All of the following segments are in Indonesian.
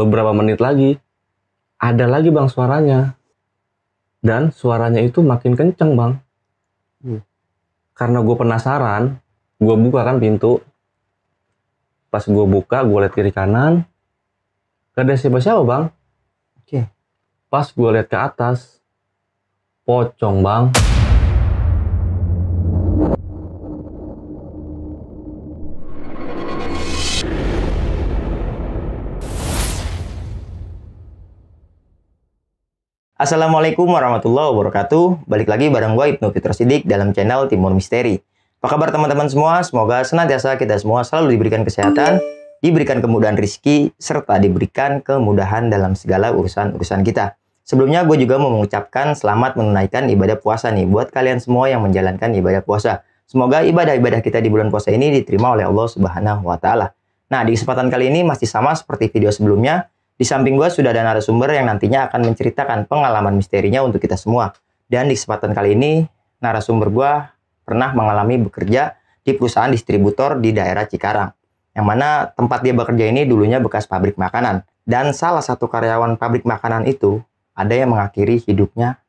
beberapa menit lagi ada lagi bang suaranya dan suaranya itu makin kenceng bang hmm. karena gue penasaran gue buka kan pintu pas gue buka gue lihat kiri kanan gak ada siapa siapa bang oke okay. pas gue lihat ke atas pocong bang Assalamualaikum warahmatullahi wabarakatuh. Balik lagi bareng gue Ibnu Fitro Sidik dalam channel Timur Misteri. Apa kabar teman-teman semua? Semoga senantiasa kita semua selalu diberikan kesehatan, diberikan kemudahan rizki, serta diberikan kemudahan dalam segala urusan-urusan kita. Sebelumnya gue juga mau mengucapkan selamat menunaikan ibadah puasa nih buat kalian semua yang menjalankan ibadah puasa. Semoga ibadah-ibadah kita di bulan puasa ini diterima oleh Allah Subhanahu wa taala. Nah, di kesempatan kali ini masih sama seperti video sebelumnya, di samping gue sudah ada narasumber yang nantinya akan menceritakan pengalaman misterinya untuk kita semua. Dan di kesempatan kali ini, narasumber gue pernah mengalami bekerja di perusahaan distributor di daerah Cikarang. Yang mana tempat dia bekerja ini dulunya bekas pabrik makanan. Dan salah satu karyawan pabrik makanan itu ada yang mengakhiri hidupnya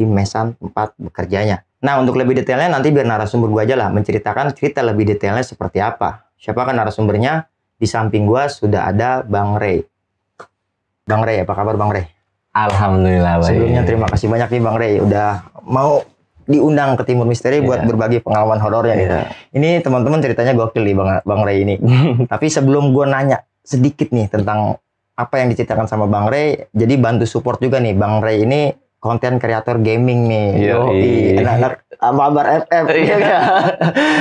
di mesan tempat bekerjanya. Nah, untuk lebih detailnya nanti biar narasumber gue aja lah menceritakan cerita lebih detailnya seperti apa. Siapakah narasumbernya? Di samping gue sudah ada Bang Ray. Bang Rey, apa kabar Bang Rey? Alhamdulillah baik. Sebelumnya terima kasih banyak nih Bang Rey udah mau diundang ke Timur Misteri yeah. buat berbagi pengalaman horornya yeah. nih. Iya. Ini teman-teman ceritanya gokil nih Bang Bang Rey ini. Tapi sebelum gue nanya sedikit nih tentang apa yang diceritakan sama Bang Rey, jadi bantu support juga nih Bang Rey ini konten kreator gaming nih. Iya, Yo, iya. anak-anak Mabar FF.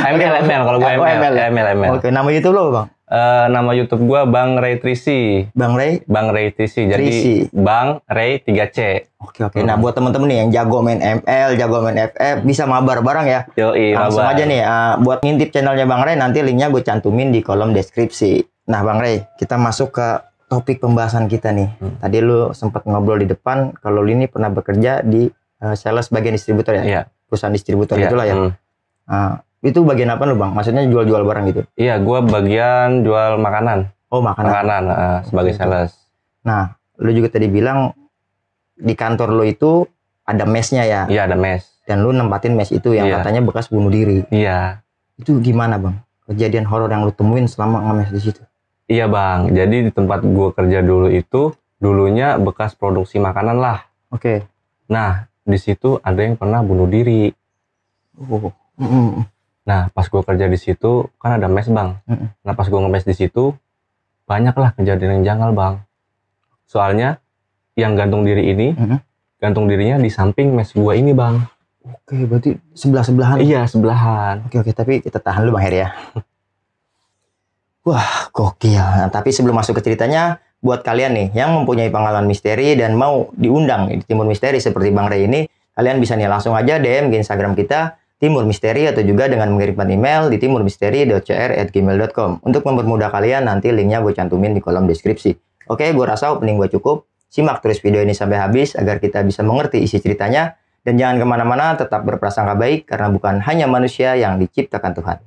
ML ML kalau gua oh, ML. ML ya? ML. Oke, nama YouTube lo, Bang? Uh, nama YouTube gua Bang Ray Trisi. Bang Ray? Bang Ray Trisi. Jadi Trisi. Bang Ray 3C. Oke, oke. Okay. Nah, buat temen-temen nih yang jago main ML, jago main FF, bisa mabar bareng ya. Yo, Langsung mabar. aja nih uh, buat ngintip channelnya Bang Ray nanti linknya gue cantumin di kolom deskripsi. Nah, Bang Ray, kita masuk ke topik pembahasan kita nih. Hmm. Tadi lu sempat ngobrol di depan kalau lu ini pernah bekerja di uh, sales bagian distributor ya. Yeah. Perusahaan distributor yeah. itulah ya. Hmm. Uh, itu bagian apa lu Bang? Maksudnya jual-jual barang gitu? Iya, gua bagian jual makanan. Oh, makanan. Makanan uh, sebagai okay. sales. Nah, lu juga tadi bilang di kantor lu itu ada mesnya ya. Iya, ada mes. Dan lu nempatin mes itu yang yeah. katanya bekas bunuh diri. Iya. Itu gimana, Bang? Kejadian horor yang lu temuin selama ngemes di situ? Iya bang, jadi di tempat gue kerja dulu itu dulunya bekas produksi makanan lah. Oke. Okay. Nah di situ ada yang pernah bunuh diri. Oh. Mm -mm. Nah pas gue kerja di situ kan ada mes bang. Mm -mm. Nah pas gue ngemes di situ banyaklah kejadian yang janggal bang. Soalnya yang gantung diri ini, mm -hmm. gantung dirinya di samping mes gue ini bang. Oke, berarti sebelah sebelahan. Iya, sebelahan. Oke, oke, tapi kita tahan dulu Bang Heri ya. Wah, gokil. Nah, tapi sebelum masuk ke ceritanya, buat kalian nih yang mempunyai pengalaman misteri dan mau diundang di Timur Misteri seperti Bang Ray ini, kalian bisa nih langsung aja DM ke Instagram kita Timur Misteri atau juga dengan mengirimkan email di timurmisteri.cr@gmail.com. Untuk mempermudah kalian, nanti linknya gue cantumin di kolom deskripsi. Oke, gue rasa opening gue cukup. Simak terus video ini sampai habis agar kita bisa mengerti isi ceritanya. Dan jangan kemana-mana, tetap berprasangka baik karena bukan hanya manusia yang diciptakan Tuhan.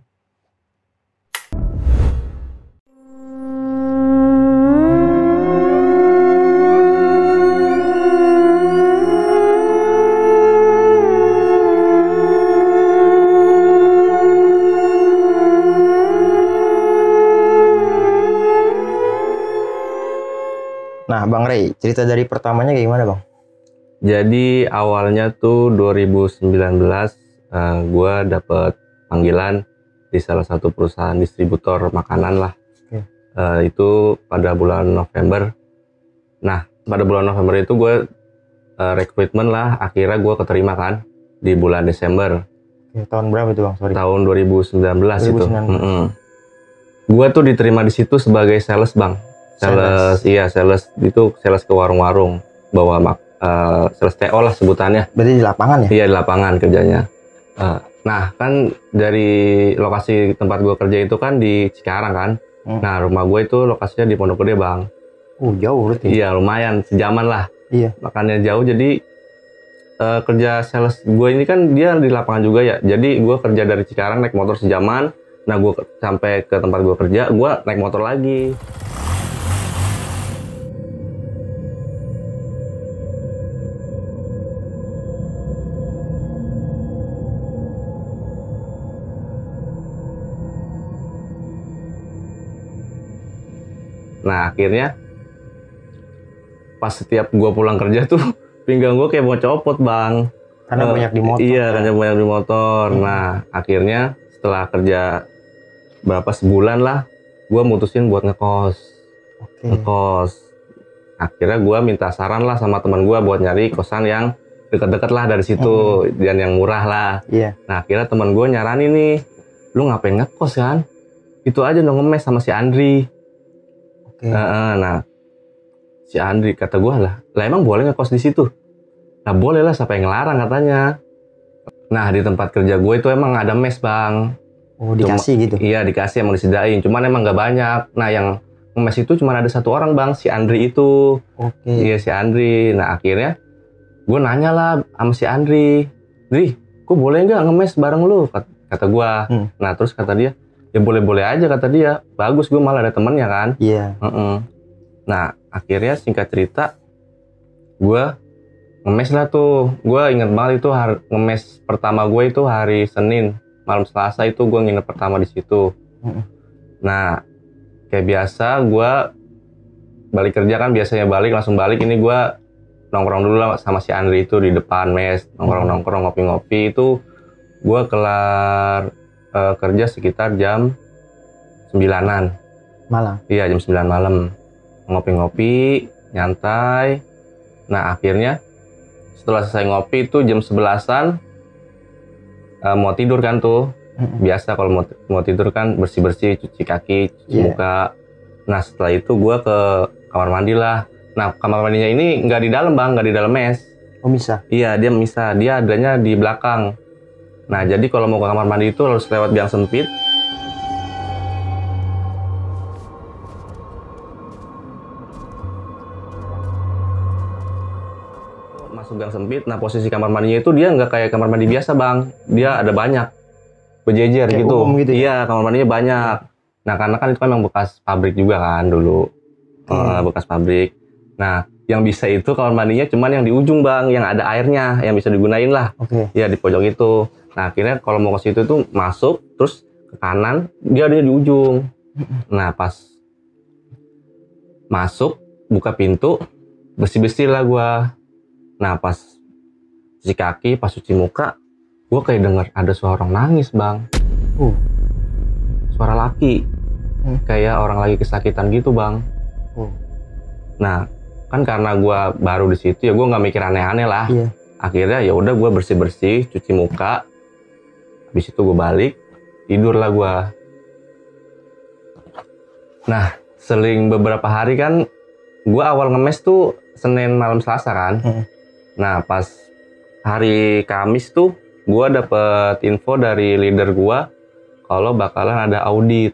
Nah, Bang Rey, cerita dari pertamanya kayak gimana, Bang? Jadi awalnya tuh 2019 uh, gue dapet panggilan di salah satu perusahaan distributor makanan lah. Okay. Uh, eh, itu pada bulan November. Nah, pada bulan November itu gue uh, rekrutmen lah. Akhirnya gue keterima kan di bulan Desember. Okay, tahun berapa itu bang? Sorry. Tahun 2019, 2019. itu. Mm -hmm. Gue tuh diterima di situ sebagai sales bang sales, iya sales itu sales ke warung-warung bawa mak uh, sales TO lah sebutannya. Berarti di lapangan ya? Iya di lapangan kerjanya. Uh, nah kan dari lokasi tempat gue kerja itu kan di Cikarang kan. Hmm. Nah rumah gue itu lokasinya di Pondok Gede bang. Oh uh, jauh berarti? Ya? Iya lumayan sejaman lah. Iya. Makanya jauh jadi uh, kerja sales gue ini kan dia di lapangan juga ya. Jadi gue kerja dari Cikarang naik motor sejaman. Nah gue sampai ke tempat gue kerja gue naik motor lagi. Nah akhirnya pas setiap gue pulang kerja tuh pinggang gue kayak mau copot bang. Karena uh, banyak di motor. Iya kan? karena banyak di motor. Hmm. Nah akhirnya setelah kerja berapa sebulan lah, gue mutusin buat ngekos. Okay. Ngekos. Akhirnya gue minta saran lah sama teman gue buat nyari kosan yang deket-deket lah dari situ hmm. dan yang murah lah. Iya. Yeah. Nah akhirnya teman gue nyaranin nih, lu ngapain ngekos kan? Itu aja dong ngemes sama si Andri Okay. Nah, nah, si Andri kata gue lah, lah emang boleh ngekos di situ? Nah boleh lah, siapa yang ngelarang katanya. Nah di tempat kerja gue itu emang ada mes bang. Oh dikasih cuma, gitu? Iya dikasih emang disediain, cuman emang gak banyak. Nah yang mes itu cuma ada satu orang bang, si Andri itu. Oke. Okay. Iya si Andri. Nah akhirnya gue nanya lah sama si Andri, Andri, gue boleh nggak ngemes bareng lu? Kata, kata gue. Hmm. Nah terus kata dia, ya boleh-boleh aja kata dia bagus gue malah ada temennya kan iya yeah. mm -mm. nah akhirnya singkat cerita gue ngemes lah tuh gue inget banget itu hari ngemes pertama gue itu hari Senin malam Selasa itu gue nginep pertama di situ mm. nah kayak biasa gue balik kerja kan biasanya balik langsung balik ini gue nongkrong dulu lah sama si Andri itu di depan mes nongkrong nongkrong ngopi ngopi itu gue kelar uh, kerja sekitar jam 9-an. Malam? Iya, jam 9 malam. Ngopi-ngopi, nyantai. Nah, akhirnya setelah selesai ngopi itu jam 11-an uh, eh, mau tidur kan tuh. Biasa kalau mau, mau tidur kan bersih-bersih, cuci kaki, cuci yeah. muka. Nah, setelah itu gue ke kamar mandi lah. Nah, kamar mandinya ini nggak di dalam, Bang. Nggak di dalam mes. Oh, bisa? Iya, dia bisa. Dia adanya di belakang Nah, jadi kalau mau ke kamar mandi itu harus lewat biang sempit. Masuk gang sempit, nah posisi kamar mandinya itu dia nggak kayak kamar mandi biasa, Bang. Dia ada banyak. Berjejer gitu. gitu ya? Iya, kamar mandinya banyak. Nah, karena kan itu kan memang bekas pabrik juga kan dulu. Hmm. bekas pabrik. Nah, yang bisa itu kamar mandinya cuman yang di ujung, Bang, yang ada airnya, yang bisa digunain lah. Okay. Ya, di pojok itu. Nah akhirnya kalau mau ke situ tuh masuk terus ke kanan dia ada di ujung. Nah pas masuk buka pintu bersih-bersih lah gue. Nah pas cuci kaki pas cuci muka gue kayak denger ada suara orang nangis bang. Uh. Suara laki hmm. kayak orang lagi kesakitan gitu bang. Uh. Nah kan karena gue baru di situ ya gue nggak mikir aneh-aneh lah. Iya. Akhirnya ya udah gue bersih-bersih cuci muka habis itu gue balik tidur lah gue nah seling beberapa hari kan gue awal ngemes tuh Senin malam Selasa kan hmm. nah pas hari Kamis tuh gue dapet info dari leader gue kalau bakalan ada audit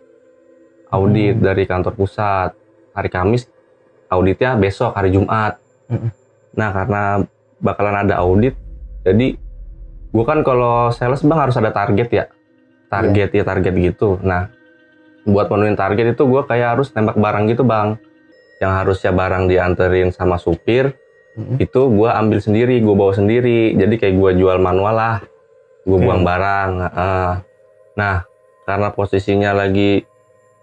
audit hmm. dari kantor pusat hari Kamis auditnya besok hari Jumat hmm. nah karena bakalan ada audit jadi gue kan kalau sales bang harus ada target ya target yeah. ya target gitu nah buat menuin target itu gue kayak harus nembak barang gitu bang yang harusnya barang dianterin sama supir mm-hmm. itu gue ambil sendiri gue bawa sendiri jadi kayak gue jual manual lah gue okay. buang barang uh, nah karena posisinya lagi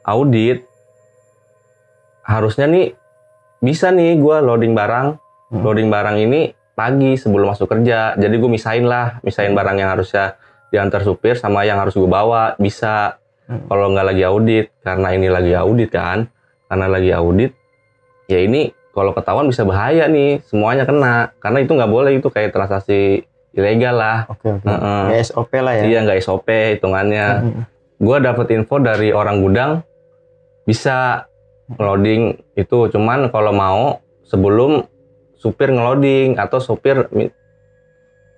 audit harusnya nih bisa nih gue loading barang loading barang ini pagi sebelum masuk kerja. Jadi gue misain lah, misain hmm. barang yang harusnya diantar supir sama yang harus gue bawa bisa hmm. kalau nggak lagi audit karena ini lagi audit kan karena lagi audit ya ini kalau ketahuan bisa bahaya nih semuanya kena karena itu nggak boleh itu kayak transaksi ilegal lah oke okay, okay. uh -uh. SOP lah ya iya nggak SOP hitungannya hmm. hmm, hmm. gue dapet info dari orang gudang bisa loading itu cuman kalau mau sebelum supir ngeloding atau supir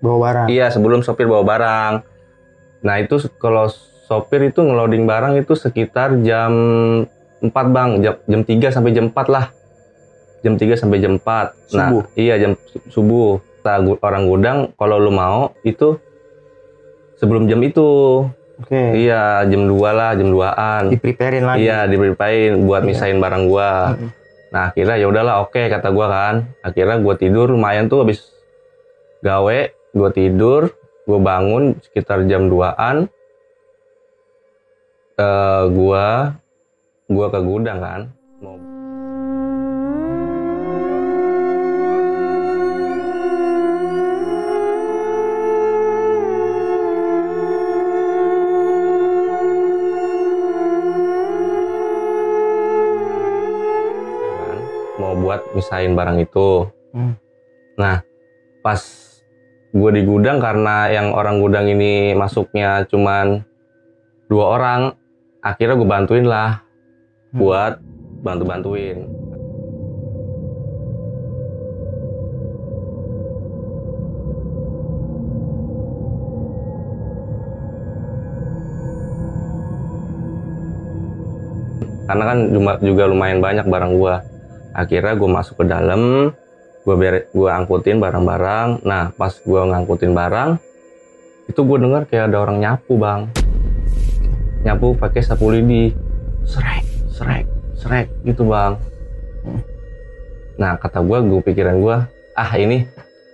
bawa barang. Iya, sebelum sopir bawa barang. Nah, itu kalau sopir itu ngeloding barang itu sekitar jam 4, Bang. Jam, jam 3 sampai jam 4 lah. Jam 3 sampai jam 4. Nah, subuh. Nah, iya jam subuh. Nah, orang gudang kalau lu mau itu sebelum jam itu. Oke. Okay. Iya, jam 2 lah, jam 2-an. Dipreparein lagi. Iya, dipreparein buat iya. misahin yeah. barang gua. Mm -hmm. Nah akhirnya ya udahlah oke okay, kata gue kan. Akhirnya gue tidur lumayan tuh habis gawe, gue tidur, gue bangun sekitar jam 2-an. Uh, eh, gue gue ke gudang kan misahin barang itu. Hmm. Nah, pas gue di gudang karena yang orang gudang ini masuknya cuman dua orang, akhirnya gue bantuin lah hmm. buat bantu-bantuin. karena kan juga lumayan banyak barang gua akhirnya gue masuk ke dalam gue ber angkutin barang-barang nah pas gue ngangkutin barang itu gue dengar kayak ada orang nyapu bang nyapu pakai sapu lidi serek serek serek gitu bang nah kata gue gue pikiran gue ah ini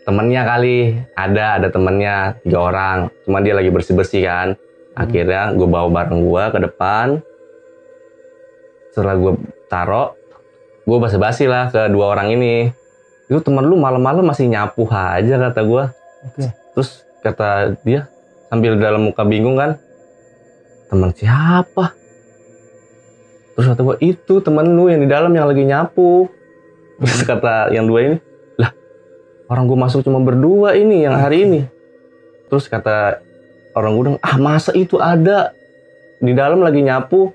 temennya kali ada ada temennya tiga orang cuma dia lagi bersih bersih kan hmm. akhirnya gue bawa barang gue ke depan setelah gue taruh gue basa-basi lah ke dua orang ini itu temen lu malam-malam masih nyapu aja kata gue okay. terus kata dia sambil dalam muka bingung kan teman siapa terus kata gue itu temen lu yang di dalam yang lagi nyapu terus kata yang dua ini lah orang gue masuk cuma berdua ini yang hari ini terus kata orang gudang ah masa itu ada di dalam lagi nyapu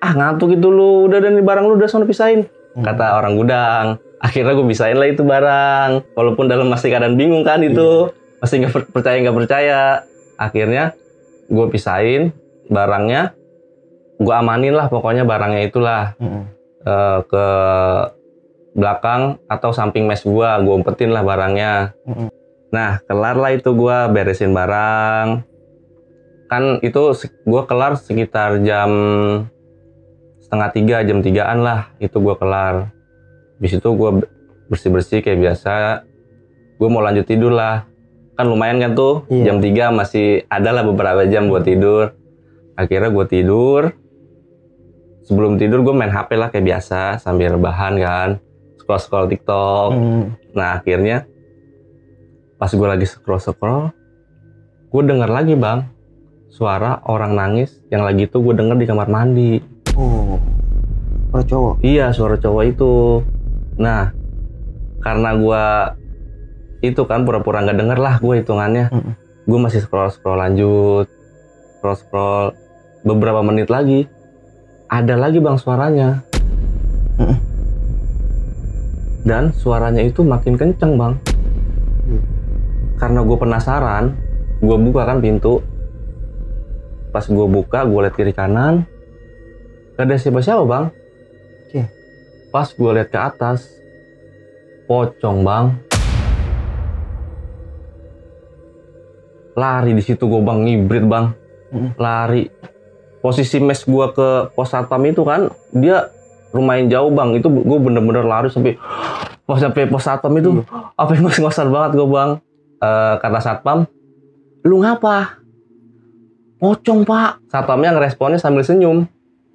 ah ngantuk itu lu udah dan barang lu udah sana pisahin kata orang gudang akhirnya gue bisain lah itu barang walaupun dalam masih keadaan bingung kan itu yeah. masih nggak percaya nggak percaya akhirnya gue pisahin barangnya gue amanin lah pokoknya barangnya itulah -hmm. uh, ke belakang atau samping mes gue gue umpetin lah barangnya -hmm. nah kelar lah itu gue beresin barang kan itu gue kelar sekitar jam setengah tiga jam tigaan lah itu gue kelar habis itu gue bersih bersih kayak biasa gue mau lanjut tidur lah kan lumayan kan tuh iya. jam tiga masih ada lah beberapa jam buat tidur akhirnya gue tidur sebelum tidur gue main HP lah kayak biasa sambil rebahan kan scroll scroll TikTok mm. nah akhirnya pas gue lagi scroll scroll gue dengar lagi bang suara orang nangis yang lagi itu gue denger di kamar mandi Oh, suara cowok? Iya, suara cowok itu. Nah, karena gue itu kan pura-pura nggak -pura denger lah gue hitungannya. Mm -mm. Gue masih scroll-scroll lanjut, scroll-scroll. Beberapa menit lagi, ada lagi bang suaranya. Mm -mm. Dan suaranya itu makin kenceng bang. Mm. Karena gue penasaran, gue buka kan pintu. Pas gue buka, gue lihat kiri kanan, Gak ada siapa-siapa bang. Oke. Iya. Pas gue lihat ke atas, pocong bang. Lari di situ gue bang, ngibrit bang. Lari. Posisi mes gue ke pos satpam itu kan, dia lumayan jauh bang. Itu gue bener-bener lari sampai pas sampai pos satpam itu, iya. apa yang masih ngosan banget gue bang. E, kata satpam, lu ngapa? Pocong pak. Satpamnya ngeresponnya sambil senyum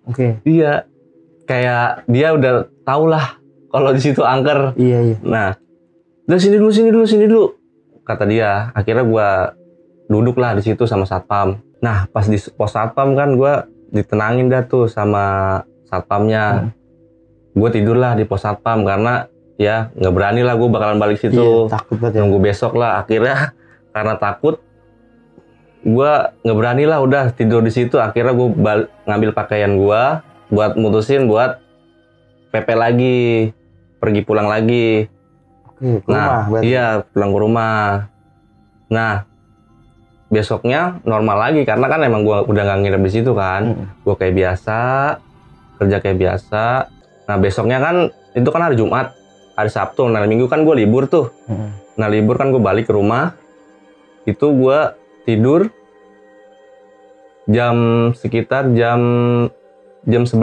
Oke. Okay. Iya. Kayak dia udah tau lah kalau di situ angker. Iya, iya. Nah, udah sini dulu, sini dulu, sini dulu. Kata dia. Akhirnya gue duduk lah di situ sama satpam. Nah, pas di pos satpam kan gue ditenangin dah tuh sama satpamnya. Hmm. Gue tidur di pos satpam karena ya nggak berani lah gue bakalan balik situ. Iya, takut banget. Ya. Nunggu besok lah. Akhirnya karena takut gue nggak berani lah udah tidur di situ akhirnya gue ngambil pakaian gue buat mutusin buat PP lagi pergi pulang lagi hmm, nah rumah, iya pulang ke rumah nah besoknya normal lagi karena kan emang gue udah nggak nginep di situ kan hmm. gue kayak biasa kerja kayak biasa nah besoknya kan itu kan hari Jumat hari Sabtu nah Minggu kan gue libur tuh hmm. nah libur kan gue balik ke rumah itu gue tidur jam sekitar jam jam 11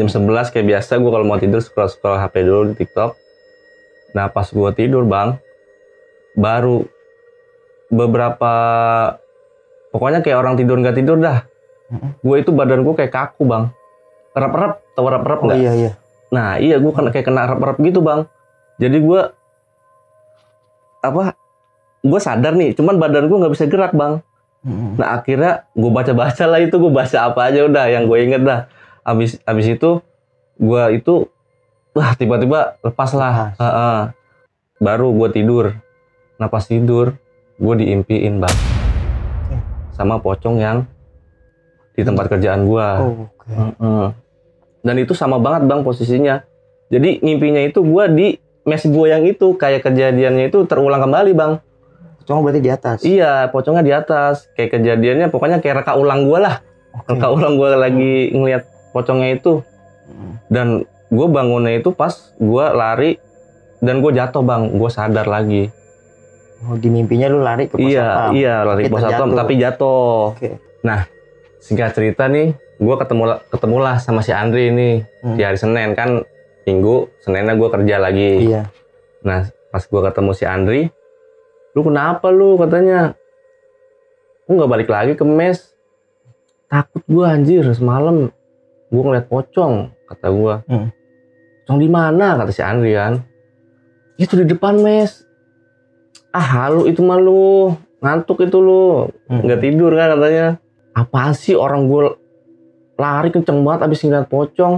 jam 11 kayak biasa gue kalau mau tidur scroll scroll HP dulu di TikTok nah pas gue tidur bang baru beberapa pokoknya kayak orang tidur nggak tidur dah gue itu badan gue kayak kaku bang rep-rep tau rep-rep oh, nggak oh, iya, iya. nah iya gue kena kayak kena rep-rep gitu bang jadi gue apa gue sadar nih cuman badan gue nggak bisa gerak bang hmm. nah akhirnya gue baca baca lah itu gue baca apa aja udah yang gue inget dah abis abis itu gue itu wah tiba-tiba lepas lah uh, uh. baru gue tidur napas tidur gue diimpiin bang okay. Eh. sama pocong yang di tempat kerjaan gue oh, okay. uh, uh. dan itu sama banget bang posisinya jadi ngimpinya itu gue di mes gue yang itu kayak kejadiannya itu terulang kembali bang Pocong berarti di atas. Iya, pocongnya di atas. Kayak kejadiannya pokoknya kayak reka ulang gue lah. Okay. Reka ulang gue lagi ngelihat pocongnya itu. Hmm. Dan gue bangunnya itu pas gue lari dan gue jatuh bang, gue sadar lagi. Oh, di mimpinya lu lari ke pos Iya, iya lari ke pos satpam tapi jatuh. Okay. Nah, singkat cerita nih, gue ketemu ketemu lah sama si Andri ini hmm. di hari Senin kan minggu Seninnya gue kerja lagi. Iya. Nah, pas gue ketemu si Andri, lu kenapa lu katanya lu nggak balik lagi ke mes takut gue anjir semalam gue ngeliat pocong kata gue hmm. pocong di mana kata si Andri kan itu di depan mes ah halu itu malu, ngantuk itu lu hmm. nggak hmm. tidur kan katanya apa sih orang gue lari kenceng banget abis ngeliat pocong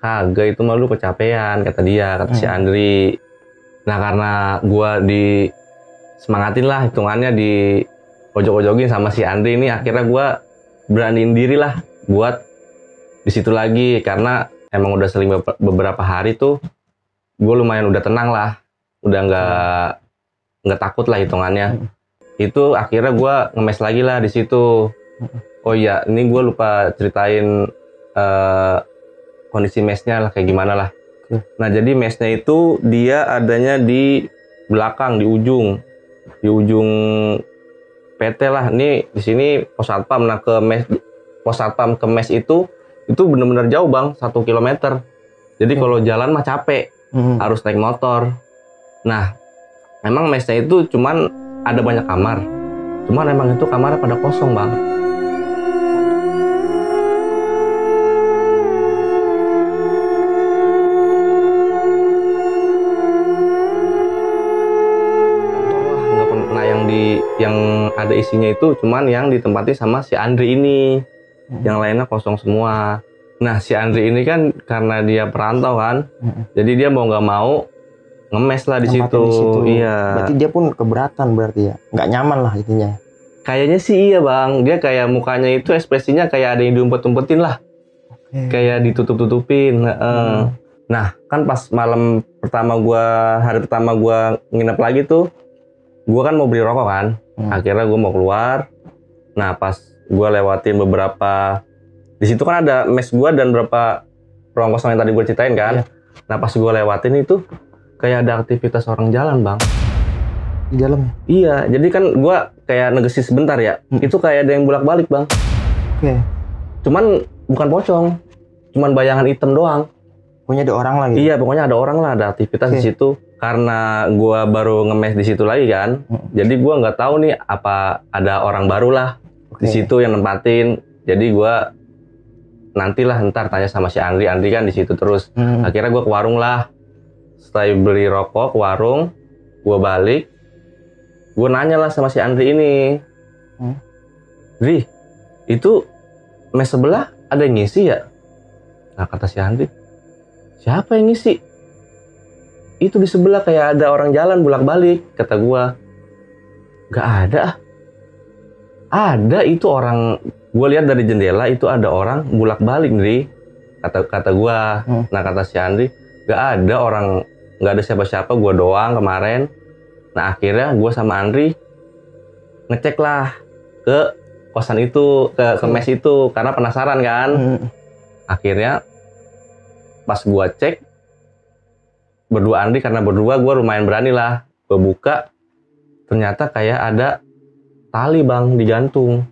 kagak itu malu kecapean kata dia kata hmm. si Andri nah karena gue di semangatin lah hitungannya di ojok-ojokin sama si Andri ini akhirnya gue beraniin diri lah buat di situ lagi karena emang udah sering beberapa hari tuh gue lumayan udah tenang lah udah nggak nggak takut lah hitungannya itu akhirnya gue ngemes lagi lah di situ oh iya ini gue lupa ceritain uh, kondisi mesnya lah kayak gimana lah nah jadi mesnya itu dia adanya di belakang di ujung di ujung PT lah ini di sini pos satpam nah ke mes pos satpam ke mes itu itu benar-benar jauh bang satu kilometer jadi hmm. kalau jalan mah capek hmm. harus naik motor nah emang mesnya itu cuman ada banyak kamar cuman emang itu kamarnya pada kosong bang ada isinya itu cuman yang ditempati sama si Andri ini hmm. yang lainnya kosong semua nah si Andri ini kan karena dia perantau kan hmm. jadi dia mau nggak mau ngemes lah di situ. di situ iya berarti dia pun keberatan berarti ya nggak nyaman lah intinya kayaknya sih iya bang dia kayak mukanya itu ekspresinya kayak ada yang diumpet-umpetin lah okay. kayak ditutup-tutupin hmm. nah kan pas malam pertama gua hari pertama gua nginep lagi tuh gue kan mau beli rokok kan hmm. akhirnya gue mau keluar nah pas gue lewatin beberapa di situ kan ada mes gue dan beberapa ruang kosong yang tadi gue ceritain kan yeah. nah pas gue lewatin itu kayak ada aktivitas orang jalan bang di dalam ya? iya jadi kan gue kayak negesi sebentar ya hmm. itu kayak ada yang bolak balik bang oke okay. cuman bukan pocong cuman bayangan hitam doang Punya ada orang lagi gitu. iya pokoknya ada orang lah ada aktivitas okay. di situ karena gue baru ngemes di situ lagi kan, hmm. jadi gue nggak tahu nih apa ada orang baru lah okay. di situ yang nempatin. Jadi gue nantilah ntar tanya sama si Andri, Andri kan di situ terus. Hmm. Akhirnya gue ke warung lah. Setelah beli rokok ke warung, gue balik. Gue nanya lah sama si Andri ini. Hmm. itu mes sebelah ada yang ngisi ya? Nah kata si Andri, siapa yang ngisi? itu di sebelah kayak ada orang jalan bolak-balik kata gue gak ada ah. ada itu orang gue lihat dari jendela itu ada orang bolak-balik nih kata kata gue hmm. nah kata si Andri gak ada orang gak ada siapa-siapa gue doang kemarin nah akhirnya gue sama Andri ngecek lah ke kosan itu ke ke mes hmm. itu karena penasaran kan hmm. akhirnya pas gue cek berdua Andri karena berdua gue lumayan berani lah gue buka ternyata kayak ada tali bang digantung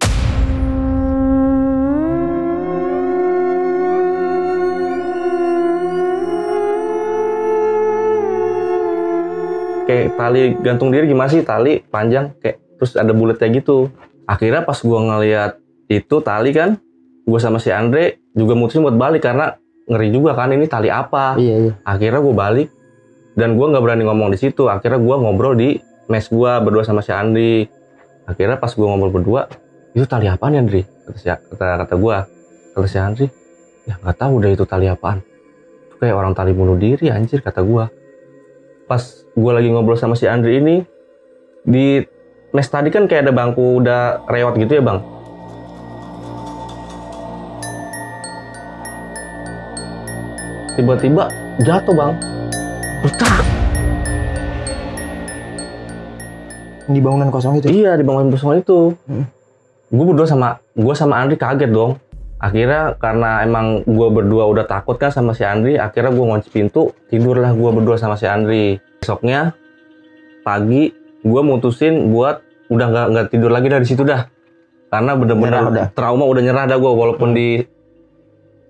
kayak tali gantung diri gimana sih tali panjang kayak terus ada bulatnya gitu akhirnya pas gue ngeliat itu tali kan gue sama si Andre juga mutusin buat balik karena ngeri juga kan ini tali apa iya, iya. akhirnya gue balik dan gue nggak berani ngomong di situ akhirnya gue ngobrol di mes gue berdua sama si Andri akhirnya pas gue ngobrol berdua itu tali apaan ya Andri kata si, kata kata gue kata si Andri ya nggak tahu udah itu tali apaan itu kayak orang tali bunuh diri anjir kata gue pas gue lagi ngobrol sama si Andri ini di mes tadi kan kayak ada bangku udah rewat gitu ya bang tiba-tiba jatuh bang Retak. Di bangunan kosong itu? Ya? Iya, di bangunan kosong itu. Hmm. Gue berdua sama gue sama Andri kaget dong. Akhirnya karena emang gue berdua udah takut kan sama si Andri, akhirnya gue ngunci pintu, tidurlah gue berdua sama si Andri. Besoknya pagi gue mutusin buat udah nggak nggak tidur lagi dari situ dah karena bener-bener trauma udah nyerah dah gue walaupun di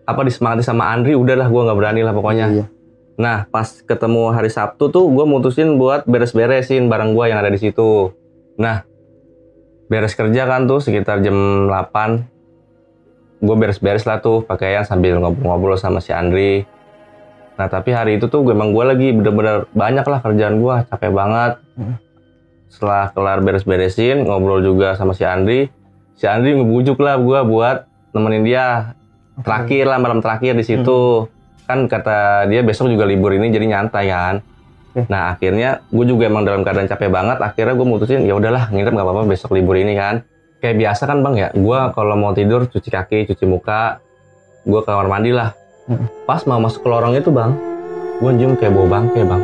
apa disemangati sama Andri udahlah gue nggak berani lah pokoknya iya. Nah, pas ketemu hari Sabtu tuh gue mutusin buat beres-beresin barang gue yang ada di situ. Nah, beres kerja kan tuh sekitar jam 8. Gue beres-beres lah tuh pakaian sambil ngobrol-ngobrol sama si Andri. Nah, tapi hari itu tuh gue emang gue lagi bener-bener banyak lah kerjaan gue, capek banget. Hmm. Setelah kelar beres-beresin, ngobrol juga sama si Andri. Si Andri ngebujuk lah gue buat nemenin dia. Terakhir lah, malam terakhir di situ. Hmm kan kata dia besok juga libur ini jadi nyantai kan eh. nah akhirnya gue juga emang dalam keadaan capek banget akhirnya gue mutusin ya udahlah nginep nggak apa-apa besok libur ini kan kayak biasa kan bang ya gue kalau mau tidur cuci kaki cuci muka gue ke kamar mandi lah hmm. pas mau masuk ke lorong itu bang gue nyium kayak bau bangke bang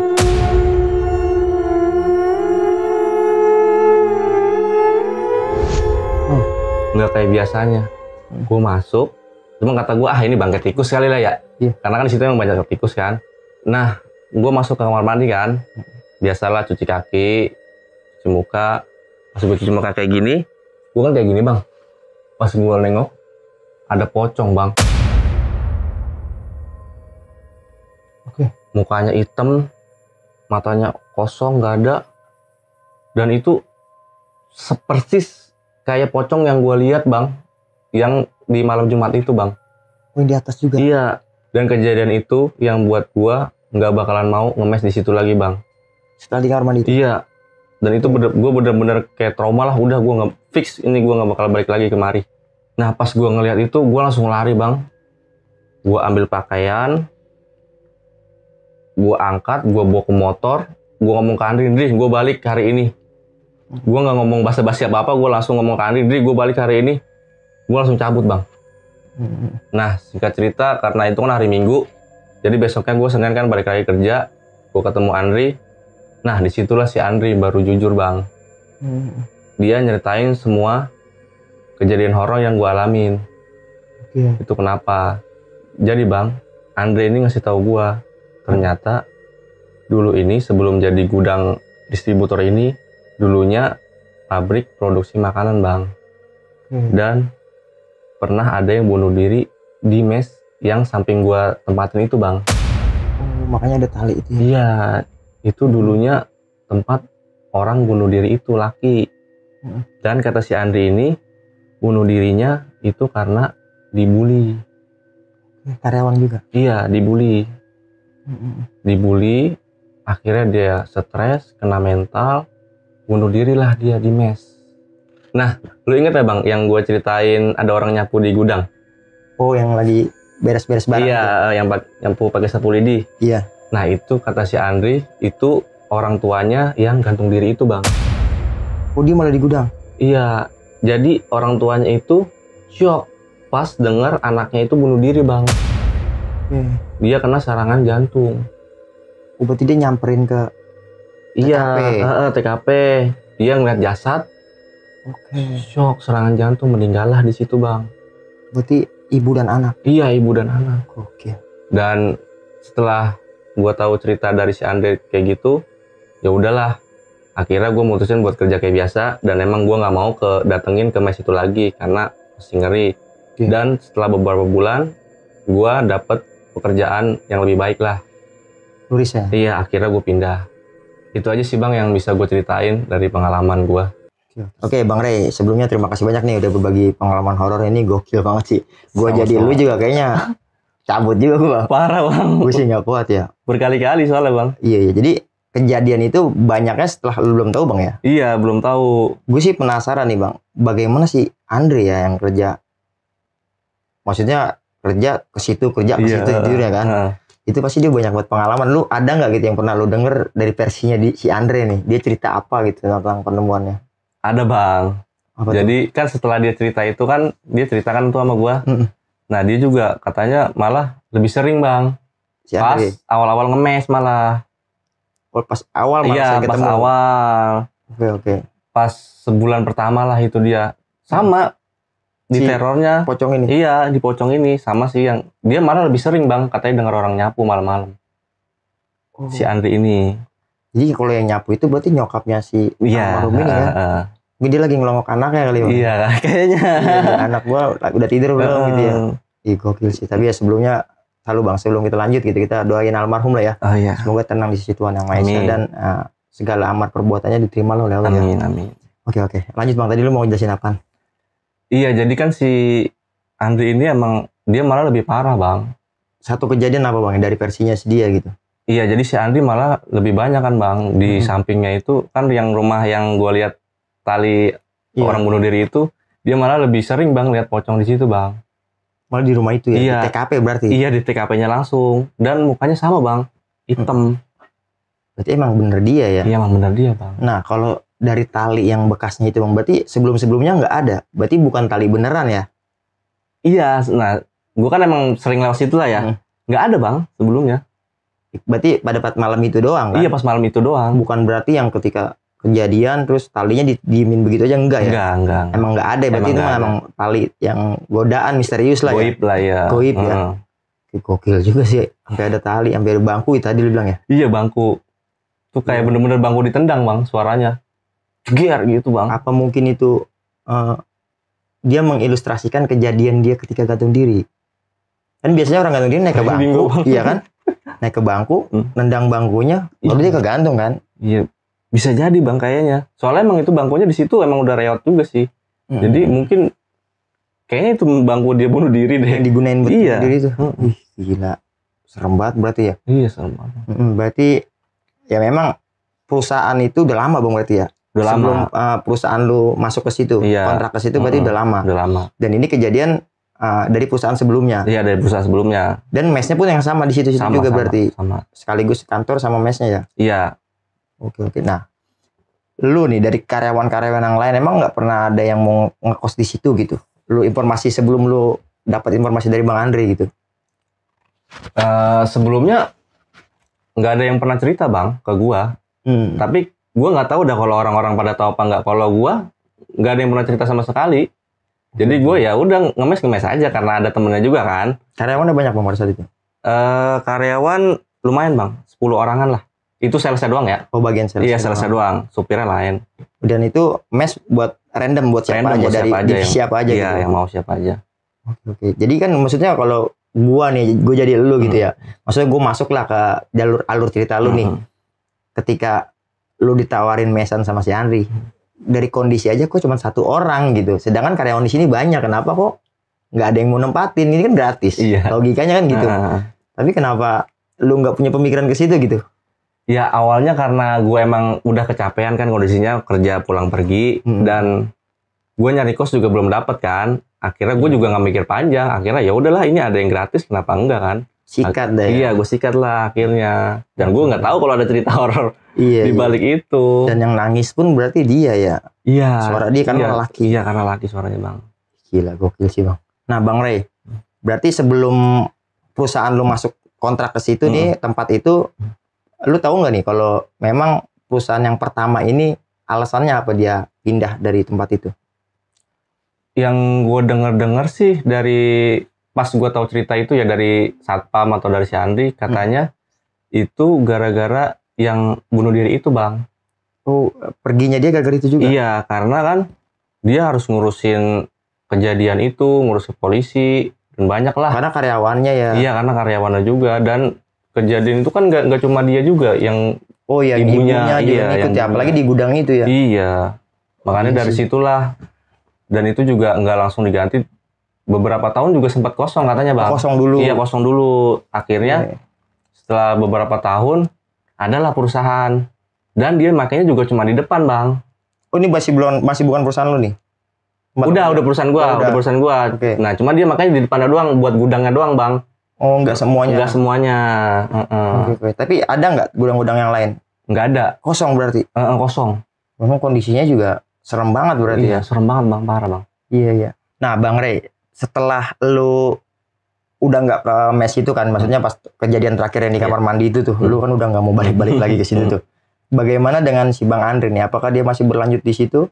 hmm. nggak kayak biasanya hmm. gue masuk cuma kata gue ah ini bangkai tikus sekali lah ya iya. karena kan di situ emang banyak tikus kan nah gue masuk ke kamar mandi kan biasalah cuci kaki cuci muka pas gue cuci muka kayak gini gue kan kayak gini bang pas gue nengok ada pocong bang oke mukanya hitam matanya kosong nggak ada dan itu sepersis kayak pocong yang gue lihat bang yang di malam Jumat itu bang. Oh, di atas juga. Iya. Dan kejadian itu yang buat gua nggak bakalan mau ngemes di situ lagi bang. Setelah di kamar mandi. Iya. Dan itu bener, gue bener-bener kayak trauma lah. Udah gue nggak fix ini gue nggak bakal balik lagi kemari. Nah pas gue ngeliat itu gue langsung lari bang. Gue ambil pakaian. Gue angkat. Gue bawa ke motor. Gue ngomong ke Andri, Andri gue balik hari ini. Gue nggak ngomong bahasa basi apa-apa. Gue langsung ngomong ke Andri, Andri gue balik hari ini gue langsung cabut bang nah singkat cerita karena itu kan hari minggu jadi besoknya gue senin kan balik lagi kerja gue ketemu Andri nah disitulah si Andri baru jujur bang dia nyeritain semua kejadian horor yang gue alamin yeah. itu kenapa jadi bang Andre ini ngasih tahu gue ternyata dulu ini sebelum jadi gudang distributor ini dulunya pabrik produksi makanan bang hmm. dan pernah ada yang bunuh diri di mes yang samping gua tempatin itu bang oh, makanya ada tali itu ya? iya itu dulunya tempat orang bunuh diri itu laki hmm. dan kata si Andri ini bunuh dirinya itu karena dibully karyawan juga iya dibully hmm. dibully akhirnya dia stres kena mental bunuh dirilah dia di mes Nah, lu inget ya bang, yang gue ceritain ada orang nyapu di gudang? Oh, yang lagi beres-beres barang? Iya, itu. Eh, yang nyapu pakai sapu lidi. Iya. Nah itu kata si Andri, itu orang tuanya yang gantung diri itu bang. Oh dia malah di gudang? Iya, jadi orang tuanya itu shock pas dengar anaknya itu bunuh diri bang. Hmm. Dia kena serangan jantung. Oh, berarti dia nyamperin ke TKP? Iya, TKP. Dia ngeliat jasad, Oke. Shock serangan jantung meninggallah di situ bang. Berarti ibu dan anak. Iya ibu dan anak. Oke. Dan setelah gue tahu cerita dari si Andre kayak gitu, ya udahlah. Akhirnya gue mutusin buat kerja kayak biasa dan emang gue nggak mau ke datengin ke mes itu lagi karena masih ngeri. Okay. Dan setelah beberapa bulan, gue dapet pekerjaan yang lebih baik lah. Luris ya? Iya, akhirnya gue pindah. Itu aja sih bang yang bisa gue ceritain dari pengalaman gue. Iya. Oke, okay, Bang Rey, sebelumnya terima kasih banyak nih udah berbagi pengalaman horor ini gokil banget sih. gue sama jadi lu juga kayaknya cabut juga gua. Parah, Bang. gue sih gak kuat ya. Berkali-kali soalnya, Bang. Iya, iya. Jadi kejadian itu banyaknya setelah lu belum tahu, Bang ya? Iya, belum tahu. Gue sih penasaran nih, Bang. Bagaimana sih Andre ya yang kerja maksudnya kerja ke situ, kerja ke iya, situ iya. jujur ya kan? Ha. itu pasti dia banyak buat pengalaman lu ada nggak gitu yang pernah lu denger dari versinya di si Andre nih dia cerita apa gitu tentang penemuannya ada bang. Apa Jadi itu? kan setelah dia cerita itu kan dia ceritakan tuh sama gua, Mm. Nah dia juga katanya malah lebih sering bang. Siapa pas awal-awal ngemes malah. Oh, pas awal malah iya, pas ketemu. awal. Oke okay, oke. Okay. Pas sebulan pertama lah itu dia sama hmm. di terornya. Pocong ini. Iya di pocong ini sama sih yang dia malah lebih sering bang katanya dengar orang nyapu malam-malam. Oh. Si Andri ini. Jadi kalau yang nyapu itu berarti nyokapnya si iya, almarhum kan? Mungkin dia lagi ngelongok ya kali ya. Iya kayaknya. Iya, anak gua udah tidur belum gitu ya. Ih gokil sih. Tapi ya sebelumnya halo bang sebelum kita lanjut gitu kita doain almarhum lah ya. Oh iya. Semoga tenang di sisi Tuhan yang Maha dan uh, segala amar perbuatannya diterima loh oleh Allah. Ya. Amin ya. amin. Oke oke. Lanjut bang tadi lu mau jelasin apa? Iya jadi kan si Andri ini emang dia malah lebih parah bang. Satu kejadian apa bang dari versinya si dia gitu? Iya, jadi si Andri malah lebih banyak kan bang di hmm. sampingnya itu kan yang rumah yang gue lihat tali iya. orang bunuh diri itu dia malah lebih sering bang lihat pocong di situ bang malah di rumah itu ya iya. di TKP berarti iya di TKP-nya langsung dan mukanya sama bang hitam hmm. berarti emang bener dia ya iya emang bener dia bang nah kalau dari tali yang bekasnya itu bang berarti sebelum sebelumnya nggak ada berarti bukan tali beneran ya iya nah gue kan emang sering lewat situ lah ya hmm. nggak hmm. Gak ada bang sebelumnya berarti pada malam itu doang kan? Iya pas malam itu doang. Bukan berarti yang ketika kejadian terus talinya di, diemin begitu aja enggak ya? Enggak, enggak. Emang enggak ada berarti emang itu emang tali yang godaan misterius lah ya. Goib lah ya. Goib hmm. ya. Gokil juga sih. Sampai ada tali, sampai ada bangku itu tadi lu bilang ya? Iya, bangku. tuh kayak iya. bener-bener bangku ditendang, Bang, suaranya. Gear gitu, Bang. Apa mungkin itu uh, dia mengilustrasikan kejadian dia ketika gantung diri? Kan biasanya orang gantung diri naik ke bangku, iya kan? Naik ke bangku, hmm. nendang bangkunya, baru iya. dia kegantung kan? Iya bisa jadi bang kayaknya soalnya emang itu bangkunya di situ emang udah reot juga sih hmm. jadi mungkin kayaknya itu bangku dia bunuh diri deh yang digunain buat iya. bunuh diri tuh hmm. Wih, gila serem banget berarti ya iya serem banget hmm, berarti ya memang perusahaan itu udah lama bang berarti ya udah sebelum lama. Uh, eh, perusahaan lu masuk ke situ iya. kontrak ke situ berarti hmm. udah lama udah lama dan ini kejadian uh, dari perusahaan sebelumnya. Iya dari perusahaan sebelumnya. Dan mesnya pun yang sama di situ-situ juga sama, berarti. Sama. Sekaligus kantor sama mesnya ya. Iya. Oke oke. Nah, lu nih dari karyawan-karyawan yang lain emang nggak pernah ada yang mau ngekos di situ gitu. Lu informasi sebelum lu dapat informasi dari Bang Andre gitu. Uh, sebelumnya nggak ada yang pernah cerita bang ke gua. Hmm. Tapi gua nggak tahu udah kalau orang-orang pada tahu apa nggak. Kalau gua nggak ada yang pernah cerita sama sekali. Jadi gue ya udah ngemes ngemes aja karena ada temennya juga kan. Karyawannya banyak bang pada saat itu. Uh, karyawan lumayan bang, 10 orangan lah. Itu salesnya doang ya? Oh bagian sales. Iya salesnya doang. doang. Supirnya lain. Dan itu mes buat random buat siapa random aja buat dari siapa aja, yang, siapa aja iya, gitu. yang mau siapa aja. Oke, Okay. Jadi kan maksudnya kalau gua nih, gua jadi lu gitu hmm. gitu ya. Maksudnya gua masuk lah ke jalur alur cerita lu hmm. nih. Ketika lu ditawarin mesan sama si Andri, dari kondisi aja kok cuma satu orang gitu. Sedangkan karyawan di sini banyak. Kenapa kok nggak ada yang mau nempatin? Ini kan gratis. Iya. Logikanya kan gitu. Nah. Tapi kenapa lu nggak punya pemikiran ke situ gitu? Ya awalnya karena gue emang udah kecapean kan kondisinya kerja pulang pergi hmm. dan gue nyari kos juga belum dapet kan. Akhirnya gue iya. juga nggak mikir panjang. Akhirnya ya udahlah ini ada yang gratis kenapa enggak kan? Sikat deh. Iya gue sikat lah akhirnya. Dan gue nggak tahu kalau ada cerita horor iya, di iya. balik iya. itu. Dan yang nangis pun berarti dia ya. Iya. Suara dia karena iya, laki. Iya karena laki suaranya bang. Gila gokil sih bang. Nah bang Ray, berarti sebelum perusahaan lo masuk kontrak ke situ hmm. nih tempat itu Lu tahu nggak nih kalau memang perusahaan yang pertama ini alasannya apa dia pindah dari tempat itu? Yang gue denger-denger sih dari pas gue tahu cerita itu ya dari satpam atau dari si Andri hmm. katanya hmm. itu gara-gara yang bunuh diri itu bang. Oh perginya dia gara-gara itu juga? Iya karena kan dia harus ngurusin kejadian itu, ngurusin polisi dan banyak lah. Karena karyawannya ya. Iya karena karyawannya juga dan kejadian itu kan nggak cuma dia juga yang oh ya ibunya, ibunya iya yang ikut ya apalagi di gudang itu ya iya makanya Isi. Iya dari situlah dan itu juga nggak langsung diganti beberapa tahun juga sempat kosong katanya bang kosong dulu iya kosong dulu akhirnya yeah. setelah beberapa tahun adalah perusahaan dan dia makanya juga cuma di depan bang oh ini masih belum masih bukan perusahaan lu nih Mata udah, udah ya? perusahaan gua, oh, udah. udah perusahaan gua. Okay. Nah, cuma dia makanya di depannya doang buat gudangnya doang, Bang. Oh, nggak semuanya. Nggak semuanya. Uh -uh. Okay, okay. Tapi ada nggak gudang-gudang yang lain? Nggak ada. Kosong berarti? Uh -uh, kosong. Memang kondisinya juga serem banget berarti. Iya, ya? serem banget bang, parah bang. Iya iya. Nah, Bang Rey, setelah lu udah nggak ke mes itu kan, maksudnya pas kejadian terakhir yang di kamar yeah. mandi itu tuh, lu kan udah nggak mau balik-balik lagi ke situ tuh. Bagaimana dengan si Bang Andre nih? Apakah dia masih berlanjut di situ?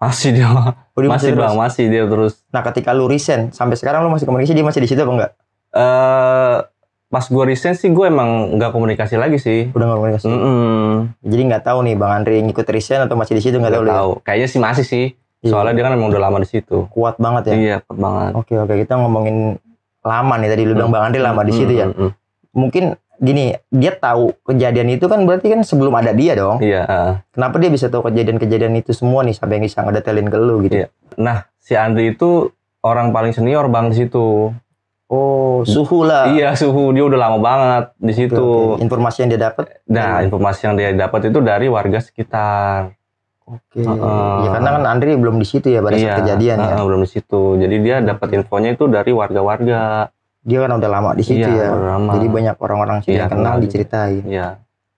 Masih dia. Oh, dia masih, masih Bang, masih dia terus. Nah, ketika lu resign sampai sekarang lu masih komunikasi dia masih di situ apa enggak? uh, pas gue resign sih gue emang nggak komunikasi lagi sih udah nggak komunikasi mm -mm. jadi nggak tahu nih bang Andri ngikut resign atau masih di situ nggak tahu ya? tahu ya? kayaknya sih masih sih iya. soalnya dia kan emang udah lama di situ kuat banget ya iya kuat banget oke oke kita ngomongin lama nih tadi lu bilang mm. bang Andri lama di situ -hmm. ya -hmm. mungkin gini dia tahu kejadian itu kan berarti kan sebelum ada dia dong iya uh. kenapa dia bisa tahu kejadian-kejadian itu semua nih sampai yang bisa ngedetailin ke lu gitu iya. nah si Andri itu orang paling senior bang di situ Oh, suhu lah. Iya, suhu. Dia udah lama banget di situ. Oke, oke. Informasi yang dia dapat? Nah, ya. informasi yang dia dapat itu dari warga sekitar. Oke. Uh, ya karena kan Andri belum di situ ya pada iya, saat kejadian uh, ya. belum di situ. Jadi dia dapat infonya itu dari warga-warga. Dia kan udah lama di situ iya, ya. Lama. Jadi banyak orang-orang yang iya, yang kenal diceritain. Iya.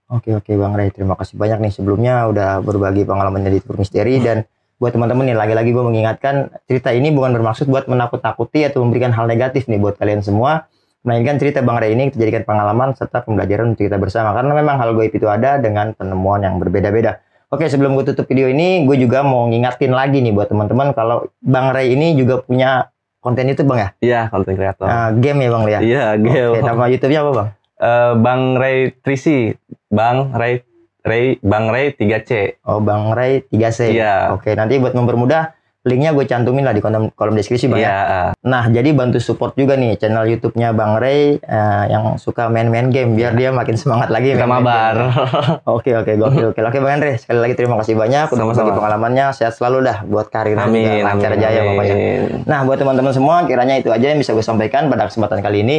Oke oke Bang Ray, terima kasih banyak nih sebelumnya udah berbagi pengalamannya di Tour Misteri dan buat teman-teman nih lagi-lagi gue mengingatkan cerita ini bukan bermaksud buat menakut-takuti atau memberikan hal negatif nih buat kalian semua melainkan cerita Bang Ray ini kita jadikan pengalaman serta pembelajaran untuk kita bersama karena memang hal gue itu ada dengan penemuan yang berbeda-beda Oke sebelum gue tutup video ini gue juga mau ngingatin lagi nih buat teman-teman kalau Bang Ray ini juga punya konten YouTube bang ya? Iya konten kreator. Uh, game ya bang ya? Iya game. Oke, nama YouTube-nya apa bang? Uh, bang Ray Trisi, Bang Ray Ray Bang Ray 3C. Oh, Bang Ray 3C. Iya. Yeah. Oke, nanti buat mempermudah linknya gue cantumin lah di kolom, kolom deskripsi Bang yeah. Ya. Iya, nah, jadi bantu support juga nih channel YouTube-nya Bang Ray uh, yang suka main-main game biar iya. dia makin semangat lagi ke Sama mabar. Oke, oke, gokil. Oke, oke Bang Ray, sekali lagi terima kasih banyak untuk -sama. pengalamannya. Sehat selalu dah buat karir amin, lancar jaya pokoknya. Nah, buat teman-teman semua kiranya itu aja yang bisa gue sampaikan pada kesempatan kali ini.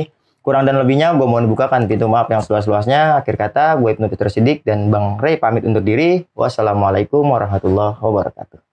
Kurang dan lebihnya gue mohon dibukakan, pintu maaf yang seluas-luasnya. Akhir kata gue Ibnu Peter Sidik dan Bang Ray pamit untuk diri. Wassalamualaikum warahmatullahi wabarakatuh.